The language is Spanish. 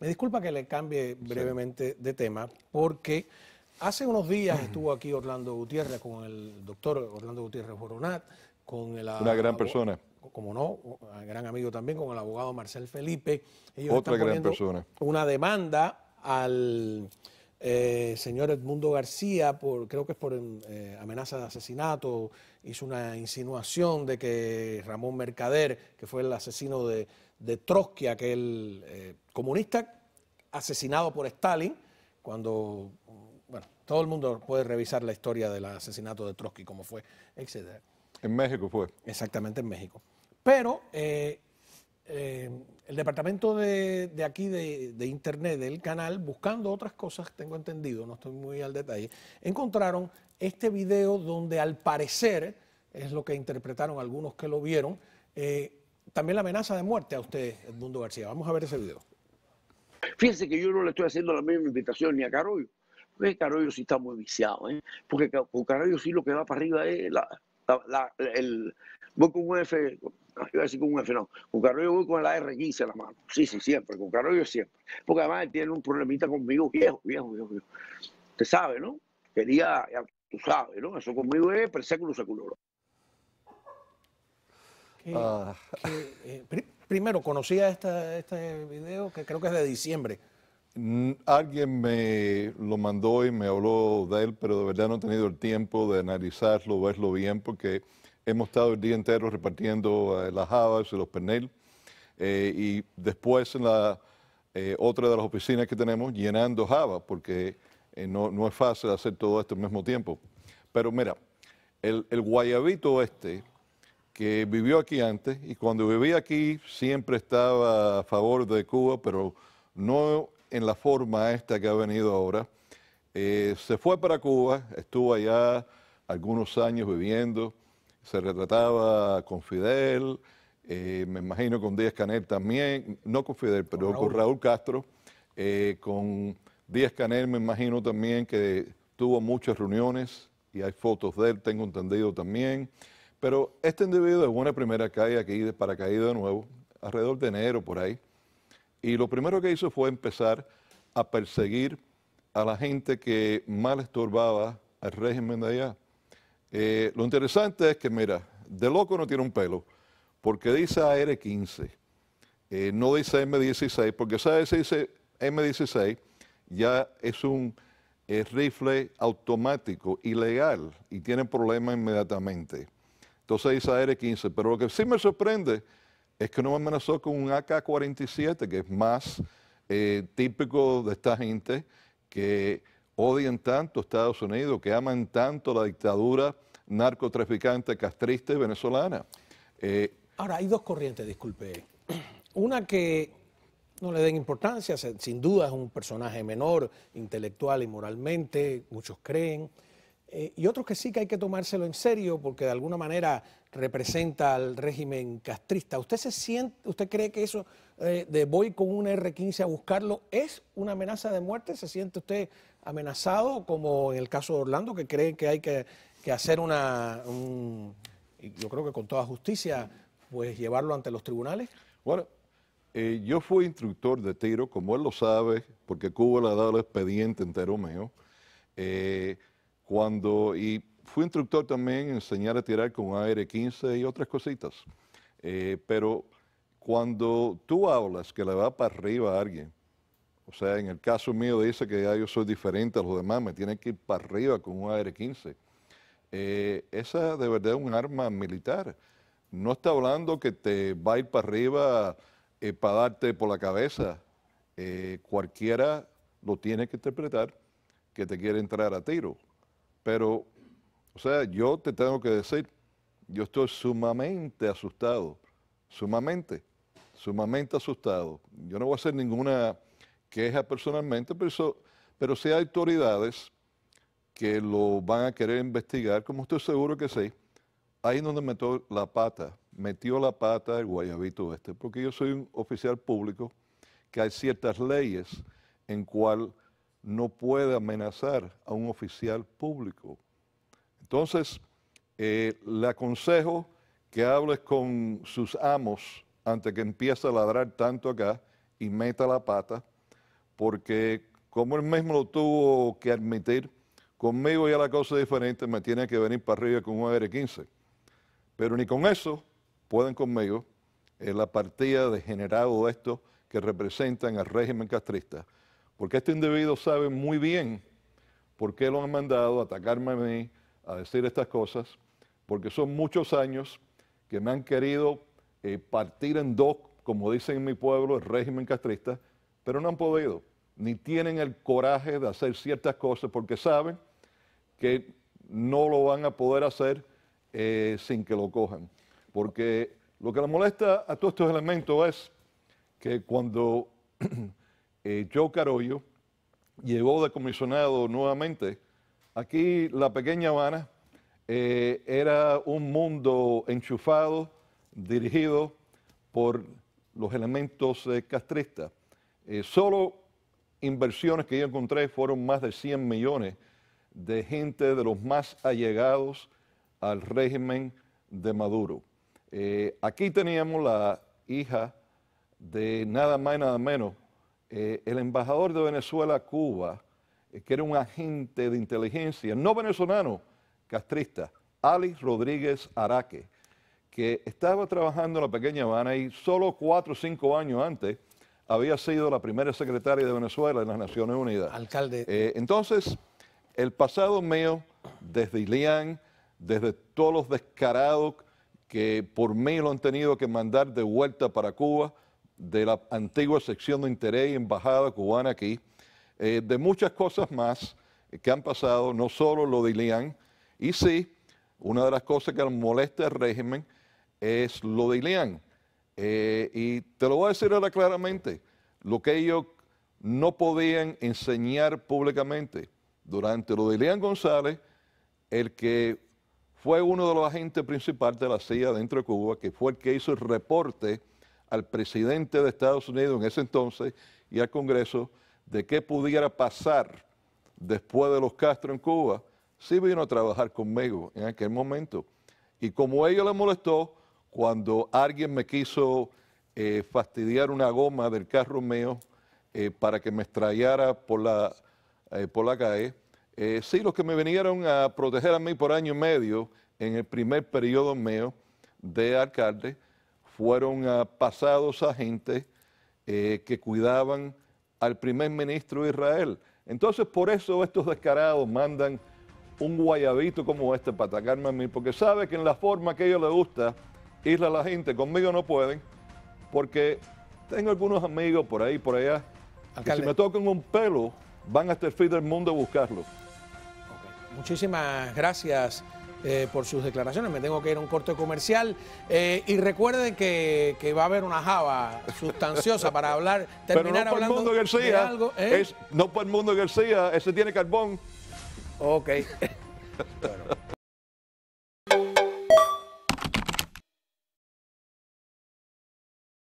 Me disculpa que le cambie brevemente de tema, porque hace unos días estuvo aquí Orlando Gutiérrez con el doctor Orlando Gutiérrez Boronat, con la Una gran persona. Como no, gran amigo también, con el abogado Marcel Felipe. Ellos Otra gran persona. Una demanda al eh, señor Edmundo García, por, creo que es por eh, amenaza de asesinato hizo una insinuación de que Ramón Mercader, que fue el asesino de, Trotsky, aquel eh, comunista asesinado por Stalin, cuando, bueno, todo el mundo puede revisar la historia del asesinato de Trotsky, como fue, etc. En México fue. Exactamente, en México. Pero eh, eh, el departamento de, aquí de, de, internet del canal, buscando otras cosas, tengo entendido, no estoy muy al detalle, encontraron este video donde al parecer es lo que interpretaron algunos que lo vieron. Eh, también la amenaza de muerte a usted, Edmundo García. Vamos a ver ese video. Fíjense que yo no le estoy haciendo la misma invitación ni a Carollo, porque Carollo sí está muy viciado, ¿eh? porque con Carollo sí lo que va para arriba es la, el, voy con un F, iba a decir con un F, no, con Carollo voy con la R15 en la mano, sí, sí, siempre, con Carollo siempre, porque además tiene un problemita conmigo viejo, viejo, viejo, Usted sabe, ¿no? Quería, tú sabes, ¿no? Eso conmigo es se secular. Eh, ah. eh, primero, conocía este video que creo que es de diciembre. Mm, alguien me lo mandó y me habló de él, pero de verdad no he tenido el tiempo de analizarlo, verlo bien, porque hemos estado el día entero repartiendo eh, las habas y los pernil. y después en la otra de las oficinas que tenemos llenando Java, porque no, es fácil hacer todo esto al mismo tiempo. Pero mira, el, el guayabito este, que vivió aquí antes y cuando vivía aquí siempre estaba a favor de Cuba, pero no en la forma esta que ha venido ahora. Eh, se fue para Cuba, estuvo allá algunos años viviendo, se retrataba con Fidel, eh, me imagino con Díaz Canel también, no con Fidel, pero con Raúl, Castro, eh, con Díaz Canel me imagino también que tuvo muchas reuniones y hay fotos de él, tengo entendido también. Pero este individuo de buena primera que aquí de paracaídas de nuevo, alrededor de enero por ahí. Y lo primero que hizo fue empezar a perseguir a la gente que mal estorbaba al régimen de allá. Eh, lo interesante es que, mira, de loco no tiene un pelo, porque dice AR-15, eh, no dice M16, porque dice M16 ya es un eh, rifle automático, ilegal, y tiene problemas inmediatamente. Entonces esa R-15. Pero lo que sí me sorprende es que no me amenazó con un AK-47, que es más eh, típico de esta gente que odian tanto Estados Unidos, que aman tanto la dictadura narcotraficante castrista y venezolana. Eh, Ahora, hay dos corrientes, disculpe. Una que no le den importancia, sin duda es un personaje menor, intelectual y moralmente, muchos creen eh, y otros que sí que hay que tomárselo en serio porque de alguna manera representa al régimen castrista. ¿Usted se siente, usted cree que eso eh, de voy con un R-15 a buscarlo es una amenaza de muerte? ¿Se siente usted amenazado como en el caso de Orlando que cree que hay que, hacer una, yo creo que con toda justicia, pues llevarlo ante los tribunales? Bueno, eh, yo fui instructor de tiro, como él lo sabe, porque Cuba le ha dado el expediente entero mío. Cuando, y fui instructor también en enseñar a tirar con un AR-15 y otras cositas. Eh, pero cuando tú hablas que le va para arriba a alguien, o sea, en el caso mío dice que yo soy diferente a los demás, me tienen que ir para arriba con un AR-15. Eh, esa de verdad es un arma militar. No está hablando que te va a ir para arriba eh, para darte por la cabeza. cualquiera lo tiene que interpretar que te quiere entrar a tiro. Pero, o sea, yo te tengo que decir, yo estoy sumamente asustado, sumamente, sumamente asustado. Yo no voy a hacer ninguna queja personalmente, pero, si pero hay autoridades que lo van a querer investigar, como estoy seguro que sí, ahí es donde metió la pata, metió la pata el guayabito este, porque yo soy un oficial público que hay ciertas leyes en cual no puede amenazar a un oficial público. Entonces, eh, le aconsejo que hables con sus amos antes que empiece a ladrar tanto acá y meta la pata, porque como él mismo lo tuvo que admitir, conmigo ya la cosa es diferente, me tiene que venir para arriba con un AR-15. Pero ni con eso pueden conmigo eh, la partida degenerado de estos que representan al régimen castrista. Porque este individuo sabe muy bien por qué lo han mandado a atacarme a mí, a decir estas cosas, porque son muchos años que me han querido eh, partir en dos, como dicen en mi pueblo, el régimen castrista, pero no han podido, ni tienen el coraje de hacer ciertas cosas porque saben que no lo van a poder hacer eh, sin que lo cojan. Porque lo que le molesta a todos estos elementos es que cuando Eh, Joe Carollo llegó de comisionado nuevamente. Aquí la pequeña Habana eh, era un mundo enchufado, dirigido por los elementos eh, castristas. solo inversiones que yo encontré fueron más de 100 millones de gente de los más allegados al régimen de Maduro. aquí teníamos la hija de nada más y nada menos eh, el embajador de Venezuela a Cuba, eh, que era un agente de inteligencia, no venezolano, castrista, Alex Rodríguez Araque, que estaba trabajando en la pequeña Habana y solo cuatro o cinco años antes había sido la primera secretaria de Venezuela en las Naciones Unidas. Alcalde. Eh, entonces, el pasado mío, desde Ilián, desde todos los descarados que por mí lo han tenido que mandar de vuelta para Cuba, de la antigua sección de interés y embajada cubana aquí, eh, de muchas cosas más que han pasado, no solo lo de Ilián. Y sí, una de las cosas que molesta al régimen es lo de Ilián. Eh, y te lo voy a decir ahora claramente, lo que ellos no podían enseñar públicamente durante lo de Ilián González, el que fue uno de los agentes principales de la CIA dentro de Cuba, que fue el que hizo el reporte al presidente de Estados Unidos en ese entonces y al Congreso de qué pudiera pasar después de los Castro en Cuba, sí vino a trabajar conmigo en aquel momento. Y como a ella le molestó, cuando alguien me quiso eh, fastidiar una goma del carro mío eh, para que me estrellara por la, eh, por la calle, sí, los que me vinieron a proteger a mí por año y medio en el primer periodo mío de alcalde, fueron ah, pasados a gente eh, que cuidaban al primer ministro de Israel. Entonces, por eso estos descarados mandan un guayabito como este para atacarme a mí, porque sabe que en la forma que a ellos les gusta, ir a la gente, conmigo no pueden, porque tengo algunos amigos por ahí, por allá, que si me tocan un pelo, van hasta el fin del mundo a buscarlo. Muchísimas gracias eh, por sus declaraciones. Me tengo que ir a un corte comercial. Eh, y recuerden que, va a haber una java sustanciosa para hablar, terminar hablando mundo de ¿eh? Es, no por el mundo García, ese tiene carbón. Ok. bueno.